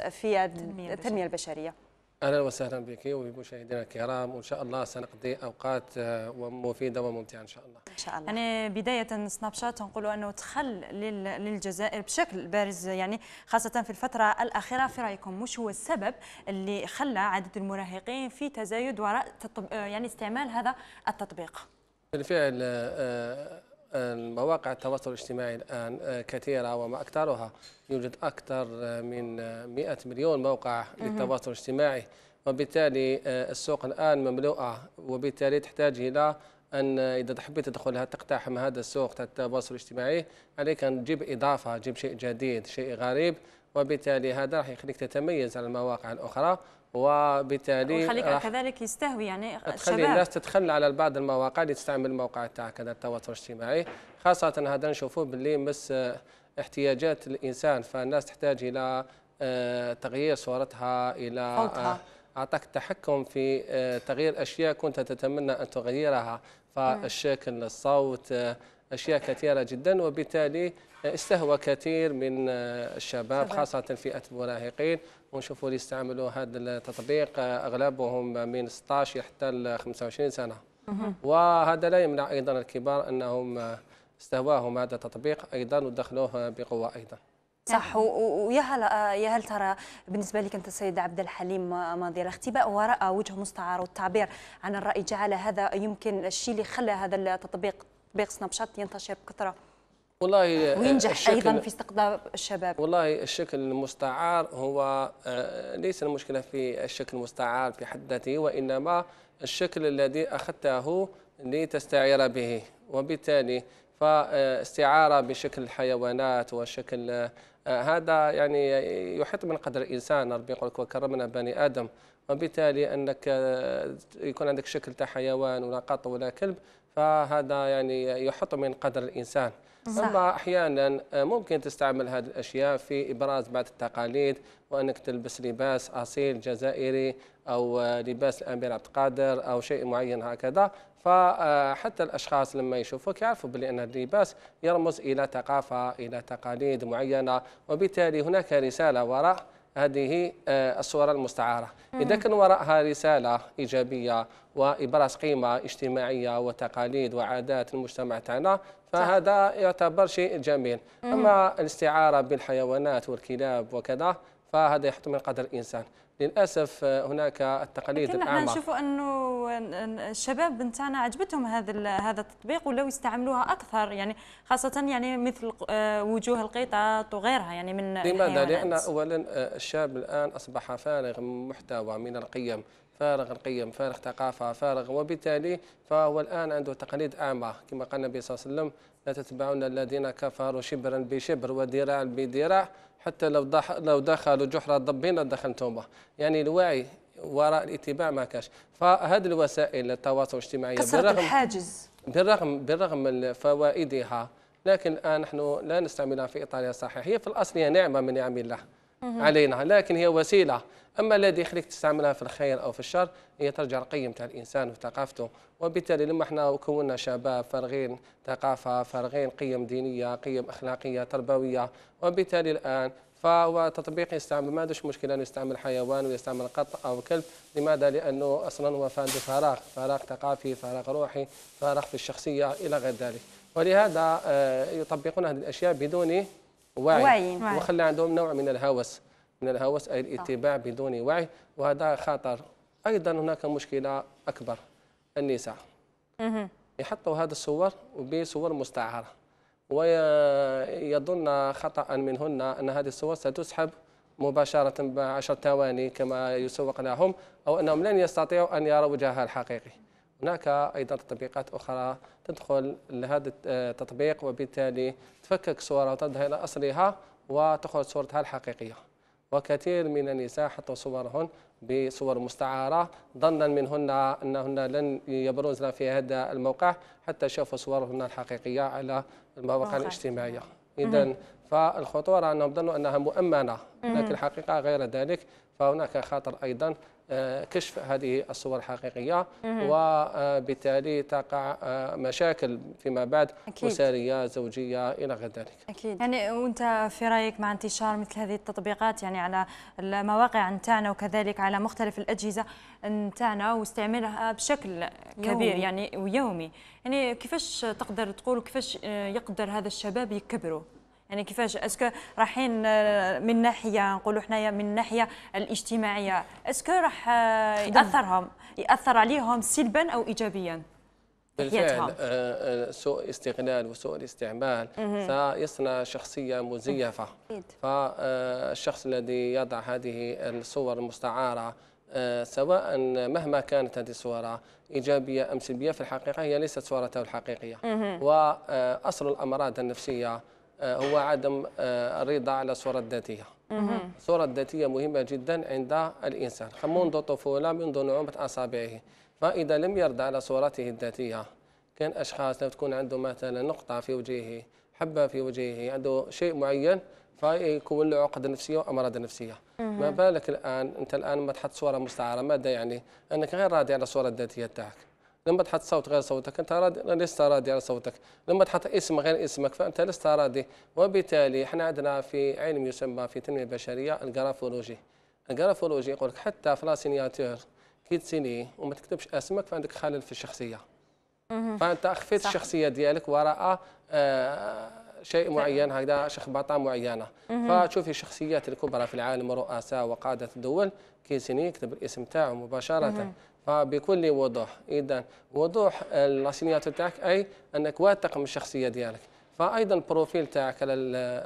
في التنمية, البشرية اهلا وسهلا بك وبمشاهدينا الكرام وان شاء الله سنقضي اوقات آه، مفيده وممتعه ان شاء الله. ان شاء الله. يعني بدايه سناب شات نقولوا انه تخل للجزائر بشكل بارز يعني خاصه في الفتره الاخيره في رايكم مش هو السبب اللي خلى عدد المراهقين في تزايد وراء آه، يعني استعمال هذا التطبيق؟ بالفعل آه، مواقع التواصل الاجتماعي الآن آه، كثيرة وما أكثرها يوجد أكثر آه، من 100 آه، مليون موقع للتواصل الاجتماعي وبالتالي السوق الآن مملوءة وبالتالي تحتاج إلى أن إذا حبيت تدخلها تقتحم هذا السوق التواصل الاجتماعي عليك أن تجيب إضافة تجيب شيء جديد شيء غريب وبالتالي هذا راح يخليك تتميز على المواقع الأخرى وبالتالي وخليك كذلك يستهوي يعني تخلي الشباب تخلي الناس تتخلى على بعض المواقع اللي تستعمل الموقع تاعك هذا التواصل الاجتماعي خاصه هذا نشوفوه باللي مس آه، احتياجات الانسان فالناس تحتاج الى آه، تغيير صورتها الى صوتها. آه، اعطاك التحكم في تغيير اشياء كنت تتمنى ان تغيرها فالشكل الصوت اشياء كثيره جدا وبالتالي استهوى كثير من الشباب خاصه فئه المراهقين ونشوفوا اللي يستعملوا هذا التطبيق اغلبهم من 16 حتى ل 25 سنه وهذا لا يمنع ايضا الكبار انهم استهواهم هذا التطبيق ايضا ودخلوه بقوه ايضا صح ويا هل يا هل ترى بالنسبه لك انت السيد عبد الحليم ماضي الاختباء وراء وجه مستعار والتعبير عن الراي جعل هذا يمكن الشيء اللي خلى هذا التطبيق تطبيق سناب شات ينتشر بكثره والله آه، وينجح ايضا في استقطاب الشباب والله الشكل المستعار هو آه، ليس المشكله في الشكل المستعار في حد ذاته وانما الشكل الذي اخذته لتستعير به وبالتالي فاستعاره بشكل الحيوانات وشكل آه، هذا يعني يحط من قدر الانسان ربي يقول لك وكرمنا بني ادم وبالتالي انك يكون عندك شكل تاع حيوان ولا قط ولا كلب فهذا يعني يحط من قدر الانسان صح. أما أحيانا آه، ممكن تستعمل هذه الأشياء في إبراز بعض التقاليد وأنك تلبس لباس أصيل جزائري أو آه، لباس الأمير عبد القادر أو شيء معين هكذا فحتى آه، الاشخاص لما يشوفوك يعرفوا بلي ان اللباس يرمز الى ثقافه الى تقاليد معينه وبالتالي هناك رساله وراء هذه آه، الصور المستعارة إذا كان وراءها رسالة إيجابية وإبراز قيمة اجتماعية وتقاليد وعادات المجتمع تاعنا فهذا يعتبر شيء جميل أما الاستعارة بالحيوانات والكلاب وكذا فهذا يحتمل قدر الإنسان للاسف آه، هناك التقاليد الاعمى العامه نحن نشوفوا انه الشباب نتاعنا عجبتهم هذا هذا التطبيق ولو يستعملوها اكثر يعني خاصه يعني مثل آه، وجوه القطط وغيرها يعني من لماذا؟ لان اولا آه، الشاب الان اصبح فارغ محتوى من القيم فارغ القيم فارغ ثقافة فارغ وبالتالي فهو الآن عنده تقاليد أعمى كما قال النبي صلى الله عليه وسلم لا تتبعون الذين كفروا شبرا بشبر وذراعا بذراع حتى لو لو دخلوا جحر الضبين دخلتهم يعني الوعي وراء الاتباع ما كاش فهذه الوسائل التواصل الاجتماعي بالرغم الحاجز بالرغم بالرغم من فوائدها لكن الان نحن لا نستعملها في اطارها الصحيح هي في الاصل هي نعمه من نعم الله علينا لكن هي وسيله اما الذي يخليك تستعملها في الخير او في الشر هي ترجع القيم تاع الانسان وثقافته وبالتالي لما احنا كوننا شباب فارغين ثقافه فارغين قيم دينيه قيم اخلاقيه تربويه وبالتالي الان فهو تطبيق يستعمل ما عندوش مشكله انه يستعمل حيوان ويستعمل قط او كلب، لماذا؟ لانه اصلا هو عنده فراغ ثقافي، فراغ روحي، فراغ في الشخصيه الى غير ذلك، ولهذا آه، يطبقون هذه الاشياء بدون واعي, واعي. وخلى عندهم نوع من الهوس من الهوس أي الاتباع بدون وعي وهذا خطر أيضا هناك مشكلة أكبر النساء يحطوا هذه الصور بصور مستعارة ويظن خطأ منهن أن هذه الصور ستسحب مباشرة بعشر ثواني كما يسوق لهم أو أنهم لن يستطيعوا أن يروا وجهها الحقيقي هناك ايضا تطبيقات اخرى تدخل لهذا التطبيق آه، وبالتالي تفكك صوره وتردها الى اصلها وتخرج صورتها الحقيقيه وكثير من النساء حطوا صورهن بصور مستعارة ظنا منهن أنهن لن يبرزن في هذا الموقع حتى شافوا صورهن الحقيقية على المواقع الاجتماعية إذا فالخطورة أنهم ظنوا أنها مؤمنة لكن الحقيقة غير ذلك فهناك خاطر أيضا آه، كشف هذه الصور الحقيقية وبالتالي آه، تقع آه، مشاكل فيما بعد أكيد. أسرية زوجية إلى غير ذلك أكيد يعني وأنت في رأيك مع انتشار مثل هذه التطبيقات يعني على المواقع نتاعنا وكذلك على مختلف الأجهزة نتاعنا واستعمالها بشكل كبير يومي. يعني ويومي يعني كيفاش تقدر تقول كيفاش يقدر هذا الشباب يكبروا يعني كيفاش اسكو رايحين آه، من ناحيه نقولوا حنايا من الناحيه الاجتماعيه اسكو راح آه، ياثرهم ياثر عليهم سلبا او ايجابيا بالفعل آه، سوء استغلال وسوء الاستعمال سيصنع شخصية مزيفة فالشخص الذي يضع هذه الصور المستعارة سواء مهما كانت هذه الصورة إيجابية أم سلبية في الحقيقة هي ليست صورته الحقيقية وأصل الأمراض النفسية آه، هو عدم آه، الرضا على الصورة الذاتية الصورة الذاتية مهمة جدا عند الإنسان منذ الطفولة منذ نعومة أصابعه فإذا لم يرضى على صورته الذاتية كان أشخاص لو تكون عنده مثلا نقطة في وجهه حبة في وجهه عنده شيء معين فيكون له عقد نفسيه وامراض نفسيه ما بالك الان انت الان ما تحط صوره مستعاره ماذا يعني انك غير راضي على الصوره الذاتيه تاعك لما تحط صوت غير صوتك انت راضي لست راضي على صوتك لما تحط اسم غير اسمك فانت لست راضي وبالتالي احنا عندنا في علم يسمى في التنميه البشريه الجرافولوجي الجرافولوجي يقول لك حتى في لاسينياتور كي تسيني وما تكتبش اسمك فعندك خلل في الشخصيه فانت اخفيت الشخصيه ديالك وراء آه شيء طيب. معين هكذا شخبطه معينه فتشوفي الشخصيات الكبرى في العالم رؤساء وقاده الدول كيسيني يكتب الاسم تاعه مباشره فبكل وضوح اذا وضوح السينياتور تاعك اي انك واثق من الشخصيه ديالك فايضا البروفيل تاعك على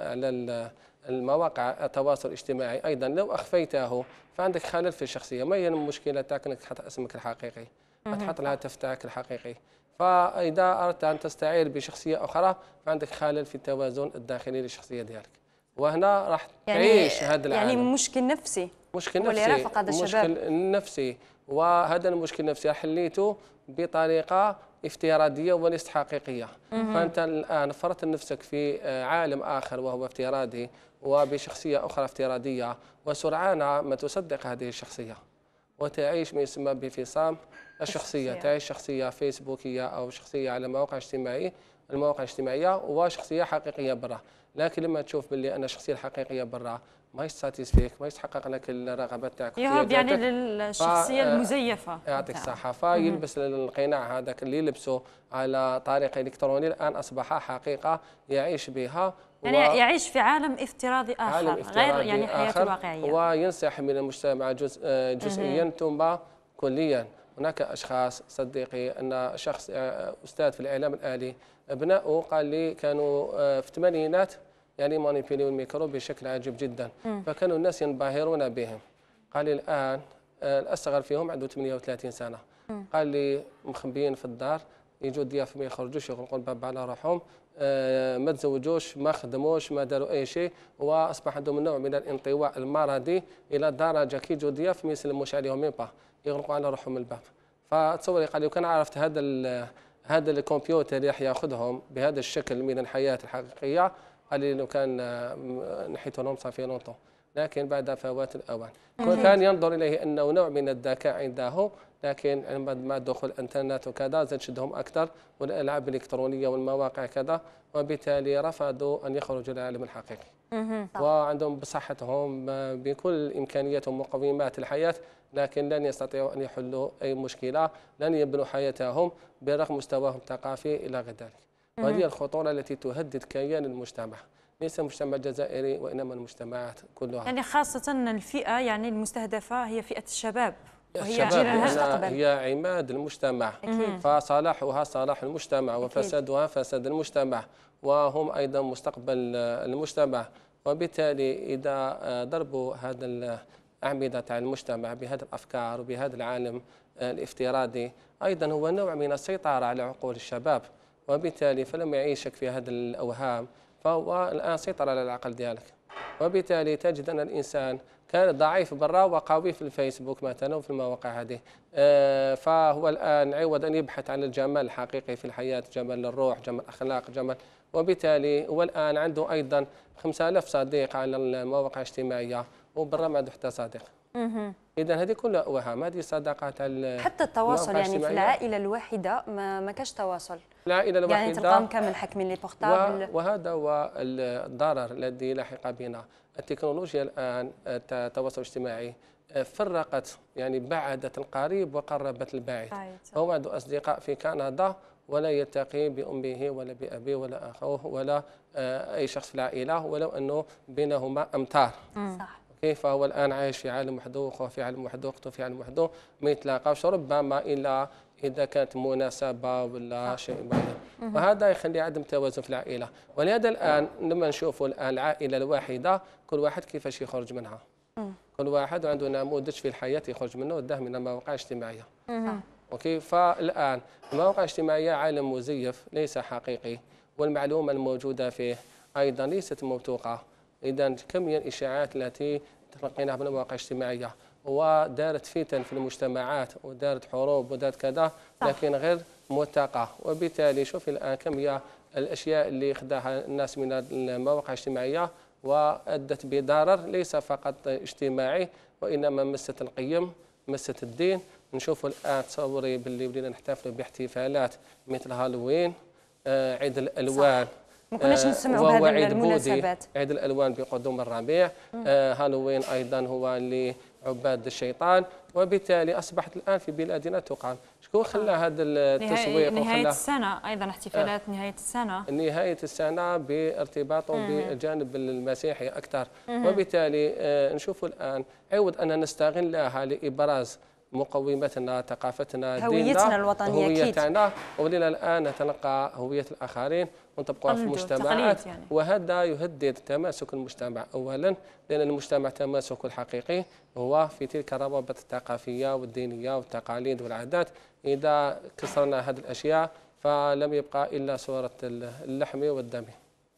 على المواقع التواصل الاجتماعي ايضا لو اخفيته فعندك خلل في الشخصيه ما هي المشكله تاعك انك تحط اسمك الحقيقي فتحط لها تفتاك الحقيقي فاذا اردت ان تستعير بشخصيه اخرى فعندك خلل في التوازن الداخلي للشخصيه ديالك وهنا راح يعني تعيش هذا العالم يعني مشكل نفسي مشكل نفسي رافق هذا الشباب مشكل نفسي وهذا المشكل النفسي حليته بطريقه افتراضيه وليست حقيقيه فانت الان فرضت نفسك في آه، عالم اخر وهو افتراضي وبشخصيه اخرى افتراضيه وسرعان ما تصدق هذه الشخصيه وتعيش ما يسمى بانفصام الشخصية تعيش شخصية فيسبوكية أو شخصية على مواقع اجتماعية المواقع الاجتماعيه وشخصيه حقيقيه برا لكن لما تشوف باللي انا الشخصيه الحقيقيه برا ما يستاتيسفيك ما يستحقق لك الرغبات تاعك يهب يعني للشخصيه آه، المزيفه يعطيك نعم. الصحه فيلبس القناع هذاك اللي يلبسه على طريق الكتروني الان اصبح حقيقه يعيش بها يعني يعيش في عالم افتراضي اخر عالم افتراضي غير يعني حياته الواقعيه وينسحب من المجتمع جزء آه، جزئيا ثم كليا هناك أشخاص صديقي أن شخص آه، أستاذ في الإعلام الآلي أبنائه قال لي كانوا آه، في الثمانينات يعني مانيبيليو الميكرو بشكل عجيب جدا م. فكانوا الناس ينبهرون بهم قال لي الآن آه، الأصغر فيهم عنده 38 سنة م. قال لي مخبيين في الدار يجوا الضياف ما يخرجوش يغلقوا الباب على روحهم آه، ما تزوجوش ما خدموش ما داروا اي شيء واصبح عندهم نوع من الانطواء المرضي الى درجه كي جو ضياف ما يسلموش عليهم ميم با يغلقوا على روحهم الباب فتصوري قال لو كان عرفت هذا هذا الكمبيوتر اللي راح ياخذهم بهذا الشكل من الحياه الحقيقيه قال لي لو كان آه، نحيت لهم صافي لونتون لكن بعد فوات الاوان كان ينظر اليه انه نوع من الذكاء عنده لكن بعد ما دخول الانترنت وكذا زاد شدهم اكثر والالعاب الالكترونيه والمواقع كذا وبالتالي رفضوا ان يخرجوا للعالم الحقيقي وعندهم بصحتهم آه، بكل امكانيات ومقومات الحياه لكن لن يستطيعوا ان يحلوا اي مشكله لن يبنوا حياتهم برغم مستواهم الثقافي الى غير ذلك وهذه الخطوره التي تهدد كيان المجتمع ليس المجتمع الجزائري وانما المجتمعات كلها يعني خاصه الفئه يعني المستهدفه هي فئه الشباب وهي هي عماد المجتمع أكيد. فصلاحها صلاح المجتمع وفسادها فساد المجتمع وهم أيضا مستقبل المجتمع وبالتالي إذا ضربوا هذا الأعمدة تاع المجتمع بهذه الأفكار وبهذا العالم الافتراضي أيضا هو نوع من السيطرة على عقول الشباب وبالتالي فلم يعيشك في هذه الأوهام فهو الآن سيطر على العقل ديالك وبالتالي تجد أن الإنسان كان ضعيف برا وقوي في الفيسبوك مثلا وفي المواقع هذه آه، فهو الآن عوض أن يبحث عن الجمال الحقيقي في الحياة جمال الروح جمال الأخلاق جمال وبالتالي هو الآن عنده أيضا 5000 صديق على المواقع الاجتماعية وبرا ما عنده حتى صديق اذا هذه كلها اوهام هذه صداقات حتى التواصل يعني في العائله الواحده ما, ما كاش تواصل العائله الواحده يعني تلقاهم كامل حاكمين لي بورتابل وهذا هو الضرر الذي لحق بنا التكنولوجيا الآن آه، التواصل الاجتماعي آه، فرقت يعني بعدت القريب وقربت البعيد هو عنده أصدقاء في كندا ولا يلتقي بأمه ولا بأبيه ولا أخوه ولا آه، أي شخص في العائلة ولو أنه بينهما أمتار صح كيف هو الان عايش في عالم وحده وخوه في عالم وحده واخته في عالم وحده ما يتلاقاش ربما الا اذا كانت مناسبه ولا شيء وهذا يخلي عدم توازن في العائله ولهذا الان لما نشوفوا الان العائله الواحده كل واحد كيفاش يخرج منها كل واحد عنده نموذج في الحياه يخرج منه وده من المواقع الاجتماعيه اوكي فالان المواقع الاجتماعيه عالم مزيف ليس حقيقي والمعلومه الموجوده فيه ايضا ليست موثوقه اذا كم الاشاعات التي تلقيناها من المواقع الاجتماعيه ودارت فتن في المجتمعات ودارت حروب ودارت كذا لكن غير متقه وبالتالي شوف الان كميه الاشياء اللي خداها الناس من المواقع الاجتماعيه وادت بضرر ليس فقط اجتماعي وانما مست القيم مست الدين نشوف الان تصوري باللي بدينا نحتفلوا باحتفالات مثل هالوين آه عيد الالوان صح. ما كناش آه، نسمعوا بهذه المناسبات عيد الالوان بقدوم الربيع آه هالوين ايضا هو اللي عباد الشيطان وبالتالي اصبحت الان في بلادنا تقام شكون خلى هذا التسويق نهاية, نهاية السنة أيضا احتفالات آه نهاية السنة نهاية السنة بارتباطه بالجانب المسيحي أكثر وبالتالي آه نشوف الآن عوض أن نستغلها لإبراز مقومتنا ثقافتنا هويتنا الوطنية هويتنا ولنا الآن نتلقى هوية الآخرين ونطبقها في المجتمعات يعني. وهذا يهدد تماسك المجتمع أولا لأن المجتمع تماسك الحقيقي هو في تلك الروابط الثقافية والدينية والتقاليد والعادات إذا كسرنا هذه الأشياء فلم يبقى إلا صورة اللحم والدم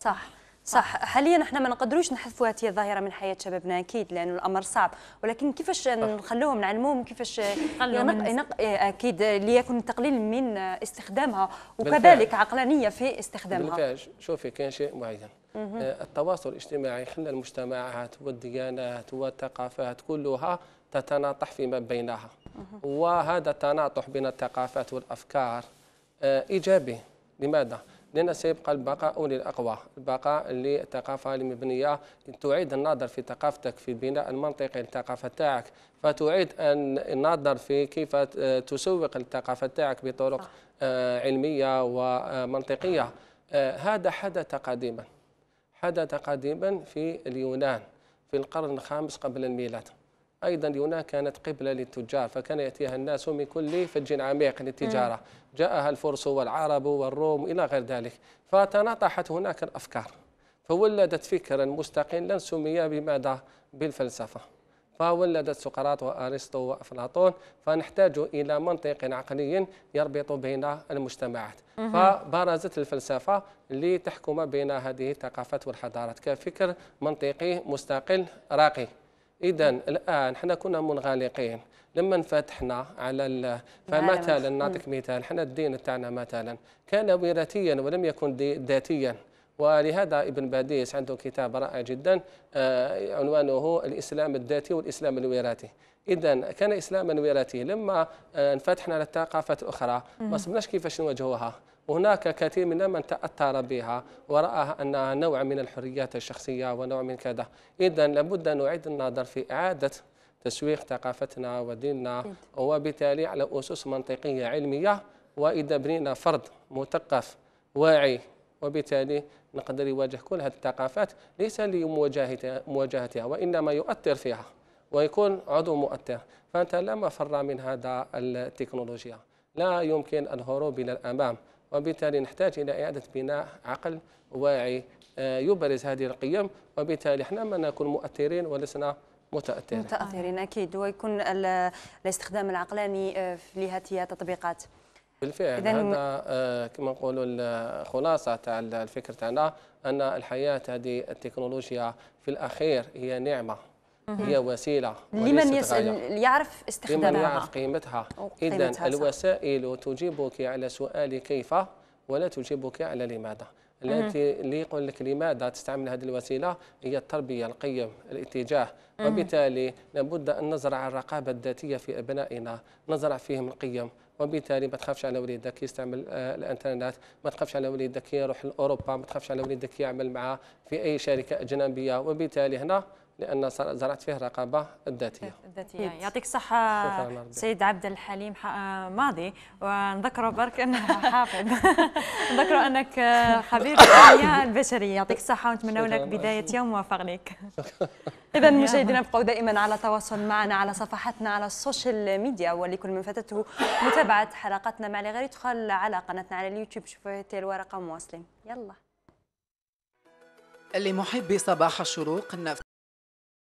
صح صح حاليا احنا ما نقدروش نحذفوا هذه الظاهره من حياه شبابنا اكيد لانه الامر صعب ولكن كيفاش نخلوهم نعلموهم كيفاش ينق... ينق... اكيد ليكن التقليل من استخدامها وكذلك عقلانيه في استخدامها بالفعل شوفي كاين شيء معين آه، التواصل الاجتماعي خلى المجتمعات والديانات والثقافات كلها تتناطح فيما بينها وهذا التناطح بين الثقافات والافكار آه، ايجابي لماذا لأن سيبقى البقاء للأقوى البقاء للثقافه المبنيه تعيد النظر في ثقافتك في البناء المنطقي للثقافة تاعك فتعيد النظر في كيف تسوق الثقافة تاعك بطرق آه، علمية ومنطقية آه، هذا حدث قديما حدث قديما في اليونان في القرن الخامس قبل الميلاد أيضا هنا كانت قبلة للتجار فكان يأتيها الناس من كل فج عميق للتجارة جاءها الفرس والعرب والروم إلى غير ذلك فتناطحت هناك الأفكار فولدت فكرا مستقلا سمي بماذا؟ بالفلسفة فولدت سقراط وأرسطو وأفلاطون فنحتاج إلى منطق عقلي يربط بين المجتمعات فبرزت الفلسفة لتحكم بين هذه الثقافات والحضارات كفكر منطقي مستقل راقي اذا الان حنا كنا منغلقين لما انفتحنا على فمثلا نعطيك مثال حنا الدين تاعنا مثلا كان وراثيا ولم يكن ذاتيا ولهذا ابن باديس عنده كتاب رائع جدا آه، عنوانه الاسلام الذاتي والاسلام الوراثي اذا كان اسلاما وراثيا لما آه، انفتحنا على الثقافات الاخرى ما صبناش كيفاش نواجهوها هناك كثير منا من تأثر بها ورآها أنها نوع من الحريات الشخصية ونوع من كذا إذا لابد أن نعيد النظر في إعادة تسويق ثقافتنا وديننا وبالتالي على أسس منطقية علمية وإذا بنينا فرد مثقف واعي وبالتالي نقدر يواجه كل هذه الثقافات ليس لمواجهتها وإنما يؤثر فيها ويكون عضو مؤثر فأنت لا مفر من هذا التكنولوجيا لا يمكن الهروب إلى الأمام وبالتالي نحتاج إلى إعادة بناء عقل واعي آه، يبرز هذه القيم وبالتالي احنا ما نكون مؤثرين ولسنا متاثرين متاثرين اكيد ويكون الاستخدام العقلاني آه، لهذه التطبيقات بالفعل هذا آه، كما نقولوا الخلاصه تاع الفكر تاعنا ان الحياه هذه التكنولوجيا في الاخير هي نعمه هي وسيله لمن يسأل يعرف استخدامها لمن يعرف قيمتها اذا الوسائل تجيبك على سؤال كيف ولا تجيبك على لماذا التي اللي يقول لك لماذا تستعمل هذه الوسيله هي التربيه القيم الاتجاه وبالتالي لابد ان نزرع الرقابه الذاتيه في ابنائنا نزرع فيهم القيم وبالتالي ما تخافش على وليدك يستعمل آه، الانترنت ما تخافش على وليدك يروح لاوروبا ما تخافش على وليدك يعمل مع في اي شركه اجنبيه وبالتالي هنا لان زرعت فيه الرقابه الذاتيه الذاتيه يعطيك الصحه سيد عبد الحليم آه، ماضي ونذكره برك انه حافظ نذكره انك آه، خبير التنميه البشريه يعطيك الصحه ونتمنى لك بدايه يوم موفق لك اذا مشاهدينا ابقوا دائما على تواصل معنا على صفحاتنا على السوشيال ميديا ولكل من فاتته متابعه حلقاتنا مع غير يدخل على قناتنا على اليوتيوب شوفوا الورقه مواصلين يلا لمحبي صباح الشروق النفس